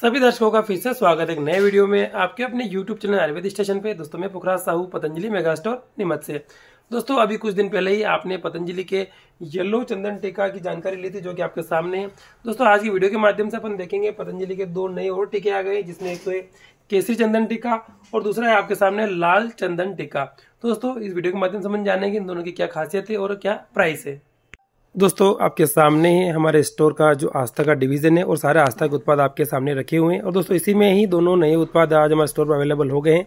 सभी दर्शकों का फिर से स्वागत है एक नए वीडियो में आपके अपने YouTube चैनल आयुर्वेद स्टेशन पे दोस्तों मैं पुखराज साहू पतंजलि मेगा स्टोर निमत से दोस्तों अभी कुछ दिन पहले ही आपने पतंजलि के येलो चंदन टीका की जानकारी ली थी जो कि आपके सामने है दोस्तों आज की वीडियो के माध्यम से अपन देखेंगे पतंजलि के दो नए और टीके आ गए जिसमें एक तो केसरी चंदन टीका और दूसरा है आपके सामने लाल चंदन टीका दोस्तों इस वीडियो के माध्यम से हम जानेंगे इन दोनों की क्या खासियत है और क्या प्राइस है दोस्तों आपके सामने है हमारे स्टोर का जो आस्था का डिवीजन है और सारे आस्था के उत्पाद आपके सामने रखे हुए हैं और दोस्तों इसी में ही दोनों नए उत्पाद आज हमारे स्टोर पर अवेलेबल हो गए हैं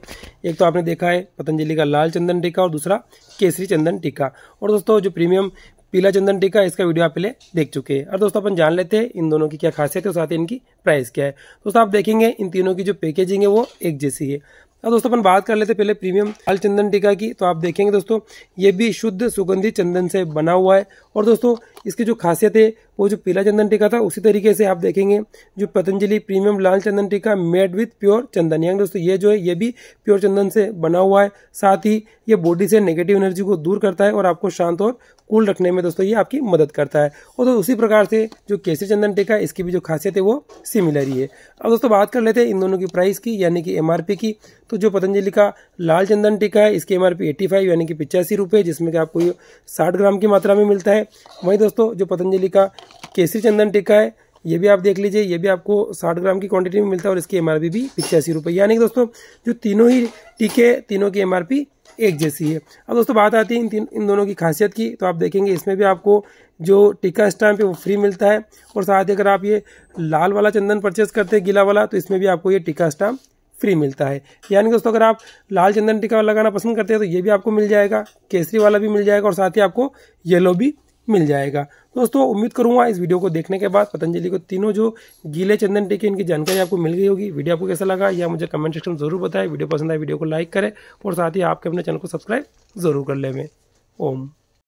एक तो आपने देखा है पतंजलि का लाल चंदन टीका और दूसरा केसरी चंदन टीका और दोस्तों जो प्रीमियम पीला चंदन टीका इसका वीडियो आप पहले देख चुके हैं और दोस्तों अपन जान लेते हैं इन दोनों की क्या खासियत है और साथ ही इनकी प्राइस क्या है दोस्तों आप देखेंगे इन तीनों की जो पैकेजिंग है वो एक जैसी है और दोस्तों अपन बात कर लेते हैं पहले प्रीमियम लाल चंदन टीका की तो आप देखेंगे दोस्तों ये भी शुद्ध सुगंधित चंदन से बना हुआ है और दोस्तों इसकी जो खासियत है वो जो पीला चंदन टीका था उसी तरीके से आप देखेंगे जो पतंजलि प्रीमियम लाल चंदन टीका मेड विथ प्योर चंदन यानी दोस्तों ये जो है ये भी प्योर चंदन से बना हुआ है साथ ही ये बॉडी से नेगेटिव एनर्जी को दूर करता है और आपको शांत और कूल रखने में दोस्तों ये आपकी मदद करता है और तो उसी प्रकार से जो केसरी चंदन टीका इसकी भी जो खासियत है वो सिमिलर ही है अब दोस्तों बात कर लेते हैं इन दोनों की प्राइस की यानी कि एम की तो जो पतंजलि का लाल चंदन टीका है इसकी एम आर यानी कि पिचासी रुपये जिसमें कि आपको ये साठ ग्राम की मात्रा में मिलता है है वहीं दोस्तों जो पतंजलि का केसरी चंदन टिक्का है ये भी आप देख लीजिए ये भी आपको 60 ग्राम की क्वांटिटी में मिलता है और इसकी एमआरपी भी पिचासी रुपये यानी कि दोस्तों जो तीनों ही टीके तीनों की एमआरपी एक जैसी है अब दोस्तों बात आती है इन तीन इन दोनों की खासियत की तो आप देखेंगे इसमें भी आपको जो टीका स्टैम्प है वो फ्री मिलता है और साथ ही अगर आप ये लाल वाला चंदन परचेस करते हैं गीला वाला तो इसमें भी आपको ये टीका स्टैम्प फ्री मिलता है यानी कि दोस्तों अगर आप लाल चंदन टीका लगाना पसंद करते हैं तो ये भी आपको मिल जाएगा केसरी वाला भी मिल जाएगा और साथ ही आपको येलो भी मिल जाएगा दोस्तों उम्मीद करूंगा इस वीडियो को देखने के बाद पतंजलि को तीनों जो गीले चंदन टीके इनकी जानकारी आपको मिल गई होगी वीडियो आपको कैसा लगा या मुझे कमेंट सेक्शन जरूर बताएं वीडियो पसंद आए वीडियो को लाइक करें और साथ ही आपके अपने चैनल को सब्सक्राइब जरूर कर लेवें ओम